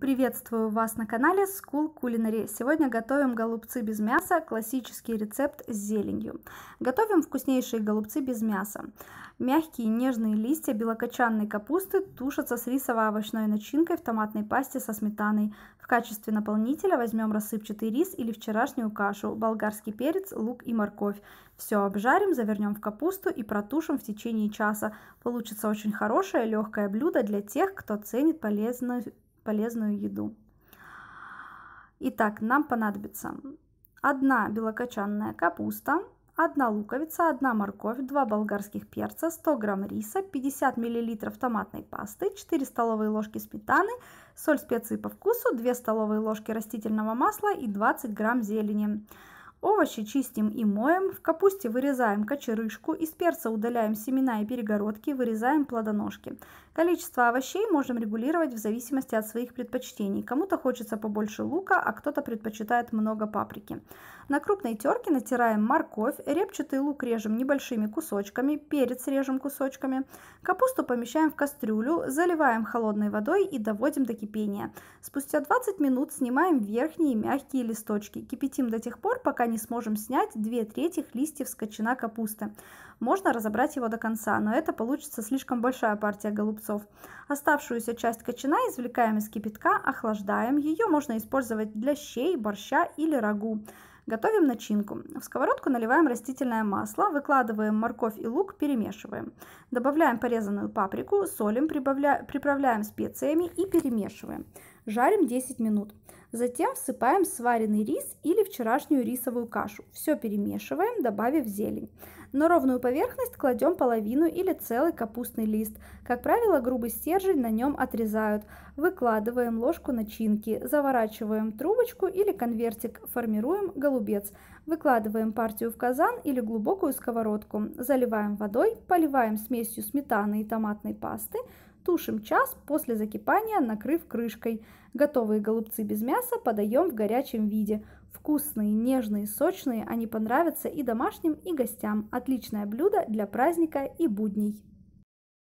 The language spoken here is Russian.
Приветствую вас на канале School Culinary. Сегодня готовим голубцы без мяса, классический рецепт с зеленью. Готовим вкуснейшие голубцы без мяса. Мягкие нежные листья белокочанной капусты тушатся с рисово-овощной начинкой в томатной пасте со сметаной. В качестве наполнителя возьмем рассыпчатый рис или вчерашнюю кашу, болгарский перец, лук и морковь. Все обжарим, завернем в капусту и протушим в течение часа. Получится очень хорошее легкое блюдо для тех, кто ценит полезную полезную еду. Итак, нам понадобится одна белокочанная капуста, одна луковица, одна морковь, 2 болгарских перца, 100 грамм риса, 50 миллилитров томатной пасты, 4 столовые ложки сметаны, соль, специи по вкусу, 2 столовые ложки растительного масла и 20 грамм зелени. Овощи чистим и моем, в капусте вырезаем кочерыжку, из перца удаляем семена и перегородки, вырезаем плодоножки. Количество овощей можем регулировать в зависимости от своих предпочтений. Кому-то хочется побольше лука, а кто-то предпочитает много паприки. На крупной терке натираем морковь, репчатый лук режем небольшими кусочками, перец режем кусочками. Капусту помещаем в кастрюлю, заливаем холодной водой и доводим до кипения. Спустя 20 минут снимаем верхние мягкие листочки. Кипятим до тех пор, пока не не сможем снять 2 трети листьев с кочана капусты. Можно разобрать его до конца, но это получится слишком большая партия голубцов. Оставшуюся часть кочана извлекаем из кипятка, охлаждаем. Ее можно использовать для щей, борща или рагу. Готовим начинку. В сковородку наливаем растительное масло, выкладываем морковь и лук, перемешиваем. Добавляем порезанную паприку, солим, прибавля... приправляем специями и перемешиваем. Жарим 10 минут. Затем всыпаем сваренный рис или вчерашнюю рисовую кашу. Все перемешиваем, добавив зелень. На ровную поверхность кладем половину или целый капустный лист. Как правило, грубый стержень на нем отрезают. Выкладываем ложку начинки, заворачиваем трубочку или конвертик, формируем голубец. Выкладываем партию в казан или глубокую сковородку. Заливаем водой, поливаем смесью сметаны и томатной пасты, Тушим час после закипания, накрыв крышкой. Готовые голубцы без мяса подаем в горячем виде. Вкусные, нежные, сочные, они понравятся и домашним, и гостям. Отличное блюдо для праздника и будней.